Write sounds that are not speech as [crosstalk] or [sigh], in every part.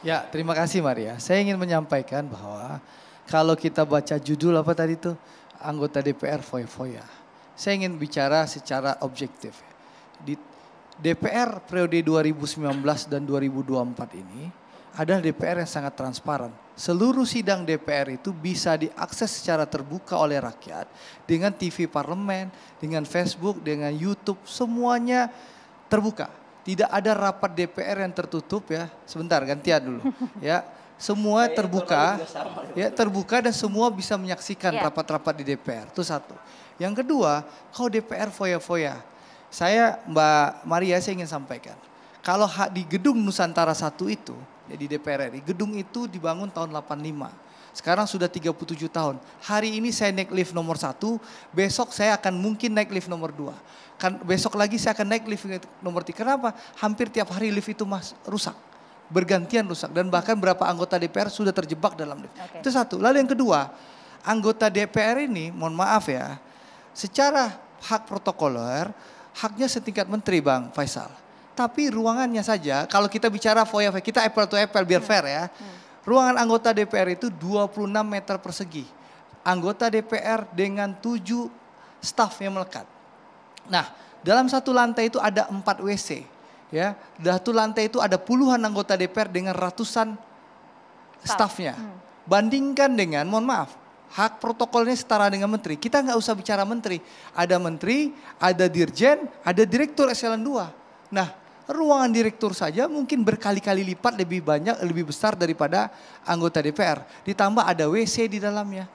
Ya, terima kasih Maria. Saya ingin menyampaikan bahwa kalau kita baca judul apa tadi itu anggota DPR foya-foya. Saya ingin bicara secara objektif. Di DPR periode 2019 dan 2024 ini adalah DPR yang sangat transparan. Seluruh sidang DPR itu bisa diakses secara terbuka oleh rakyat dengan TV parlemen, dengan Facebook, dengan YouTube, semuanya terbuka tidak ada rapat DPR yang tertutup ya. Sebentar gantian dulu [laughs] ya. Semua terbuka ya. ya terbuka dan semua bisa menyaksikan ya. rapat-rapat di DPR. Itu satu. Yang kedua, kalau DPR foya-foya. Saya Mbak Maria saya ingin sampaikan. Kalau hak di gedung Nusantara satu itu, ya di DPR RI, gedung itu dibangun tahun 85 sekarang sudah 37 tahun. Hari ini saya naik lift nomor satu, besok saya akan mungkin naik lift nomor dua. Kan besok lagi saya akan naik lift nomor tiga. Kenapa? Hampir tiap hari lift itu mas, rusak, bergantian rusak dan bahkan berapa anggota DPR sudah terjebak dalam lift. Okay. Itu satu. Lalu yang kedua, anggota DPR ini, mohon maaf ya, secara hak protokoler haknya setingkat menteri bang Faisal. Tapi ruangannya saja, kalau kita bicara foya, kita apple to apple biar iya. fair ya. Hmm Ruangan anggota DPR itu 26 meter persegi. Anggota DPR dengan 7 staff yang melekat. Nah, dalam satu lantai itu ada 4 WC. Ya, satu lantai itu ada puluhan anggota DPR dengan ratusan stafnya. Hmm. Bandingkan dengan, mohon maaf, hak protokolnya setara dengan menteri. Kita nggak usah bicara menteri. Ada menteri, ada dirjen, ada direktur eselon 2. Nah, ruangan direktur saja mungkin berkali-kali lipat lebih banyak, lebih besar daripada anggota DPR. Ditambah ada WC di dalamnya.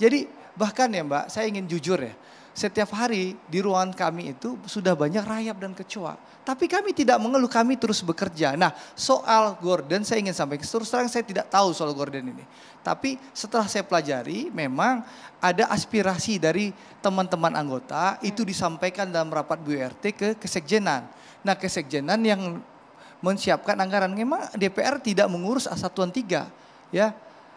Jadi bahkan ya mbak, saya ingin jujur ya, setiap hari di ruangan kami itu sudah banyak rayap dan kecoa. Tapi kami tidak mengeluh, kami terus bekerja. Nah, soal Gordon saya ingin sampaikan, terus terang saya tidak tahu soal Gordon ini. Tapi setelah saya pelajari, memang ada aspirasi dari teman-teman anggota itu disampaikan dalam rapat BURT e ke kesekjenan. Nah, kesekjenan yang menyiapkan anggaran memang DPR tidak mengurus satuan tiga, ya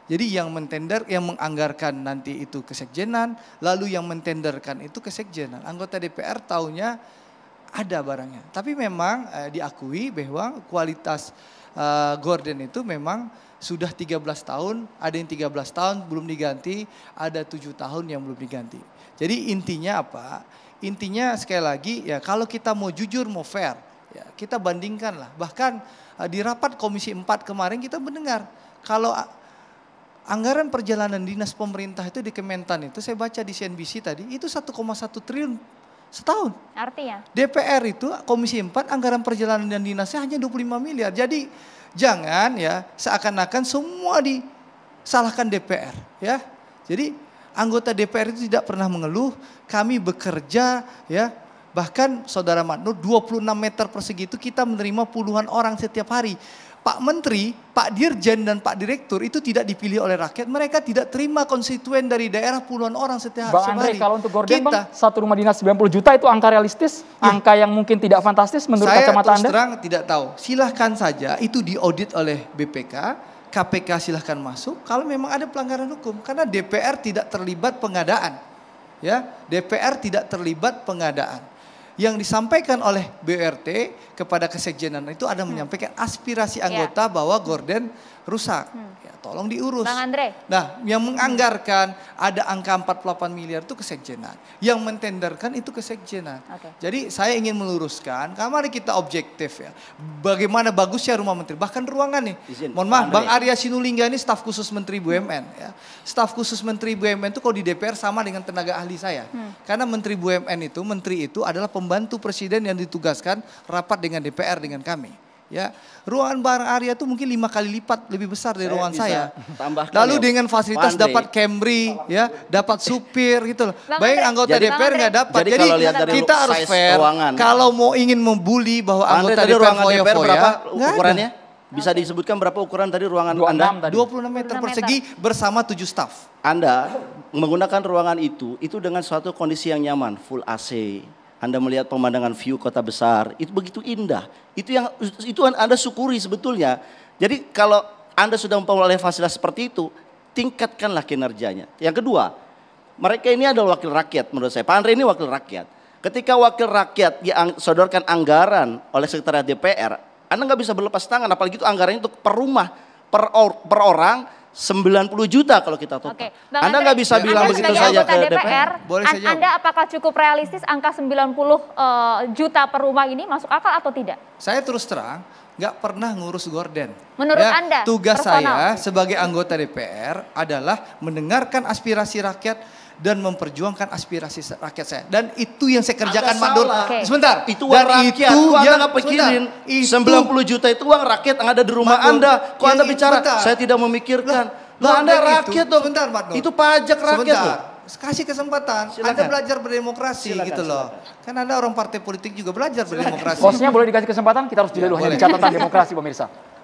jadi yang mentender, yang menganggarkan nanti itu kesekjenan, lalu yang mentenderkan itu kesekjenan. Anggota DPR taunya ada barangnya. Tapi memang eh, diakui bahwa kualitas eh, Gordon itu memang sudah 13 tahun, ada yang 13 tahun belum diganti, ada tujuh tahun yang belum diganti. Jadi intinya apa? Intinya sekali lagi ya kalau kita mau jujur, mau fair, ya, kita lah. Bahkan eh, di rapat Komisi 4 kemarin kita mendengar kalau Anggaran perjalanan dinas pemerintah itu di Kementan itu saya baca di CNBC tadi itu 1,1 triliun setahun. Artinya? DPR itu Komisi 4 anggaran perjalanan dan dinasnya hanya 25 miliar. Jadi jangan ya seakan-akan semua disalahkan DPR ya. Jadi anggota DPR itu tidak pernah mengeluh, kami bekerja ya Bahkan saudara Matnur 26 meter persegi itu kita menerima puluhan orang setiap hari. Pak Menteri, Pak Dirjen, dan Pak Direktur itu tidak dipilih oleh rakyat. Mereka tidak terima konstituen dari daerah puluhan orang setiap bang Andre, hari. kalau untuk gorden, Kita, bang, satu rumah dinas 90 juta itu angka realistis, ya, angka yang mungkin tidak fantastis menurut saya kacamata Anda? Saya terang tidak tahu. Silahkan saja itu diaudit oleh BPK, KPK silahkan masuk kalau memang ada pelanggaran hukum. Karena DPR tidak terlibat pengadaan. ya DPR tidak terlibat pengadaan yang disampaikan oleh BRT kepada kesekjenan itu ada hmm. menyampaikan aspirasi ya. anggota bahwa Gordon rusak. Hmm. Ya, tolong diurus. Bang Andre. Nah, yang menganggarkan ada angka 48 miliar itu kesekjenan. Yang mentenderkan itu kesekjenan. Okay. Jadi saya ingin meluruskan, mari kita objektif ya. Bagaimana bagusnya rumah menteri, bahkan ruangan nih. Izin, Mohon maaf, Bang Arya Sinulinga ini staf khusus Menteri BUMN ya. Staf khusus Menteri BUMN itu kalau di DPR sama dengan tenaga ahli saya. Hmm. Karena Menteri BUMN itu, menteri itu adalah pembantu presiden yang ditugaskan rapat dengan DPR dengan kami. Ya, ruangan bar area itu mungkin lima kali lipat lebih besar dari ruangan saya. Lalu ya. dengan fasilitas pandai. dapat Camry, ya, dapat supir gitu loh. Baik anggota jadi, DPR nggak dapat. Jadi, jadi kalau dari kita harus fair. Ruangan. Kalau mau ingin membuli bahwa pandai anggota DPR foya DPR berapa ukurannya? Bisa disebutkan berapa ukuran tadi ruangan 26 Anda? Tadi. 26 meter persegi bersama tujuh staff Anda menggunakan ruangan itu, itu dengan suatu kondisi yang nyaman, full AC, anda melihat pemandangan view kota besar, itu begitu indah. Itu yang itu Anda syukuri sebetulnya. Jadi kalau Anda sudah memperoleh fasilitas seperti itu, tingkatkanlah kinerjanya. Yang kedua, mereka ini adalah wakil rakyat menurut saya. Pak Andre ini wakil rakyat. Ketika wakil rakyat yang sodorkan anggaran oleh sekretariat DPR, Anda nggak bisa berlepas tangan, apalagi itu anggarannya untuk per rumah, per, or, per orang, 90 juta kalau kita total. Okay. anda nggak bisa bilang anda begitu saja ke DPR. DPR. Boleh saya jawab. Anda apakah cukup realistis angka 90 uh, eh, juta per rumah ini masuk akal atau tidak? Saya terus terang nggak pernah ngurus gorden. Menurut ya, Anda? Tugas personal. saya sebagai anggota DPR adalah mendengarkan aspirasi rakyat dan memperjuangkan aspirasi rakyat saya. Dan itu yang saya kerjakan mandor. Okay. Sebentar. Itu uang dan rakyat. Itu yang Anda pikirin. Sebentar, itu, juta itu uang rakyat yang ada di rumah mandor, Anda. Kok Anda bicara, saya tidak memikirkan. Lah, Anda rakyat itu, dong. Sebentar, Mandor. Itu pajak rakyat sebentar. loh. Kasih kesempatan, silakan. Anda belajar berdemokrasi silakan, gitu loh. Silakan. Kan Anda orang partai politik juga belajar silakan. berdemokrasi. Bosnya boleh dikasih kesempatan, kita harus jeda ya, dulu hanya catatan demokrasi pemirsa.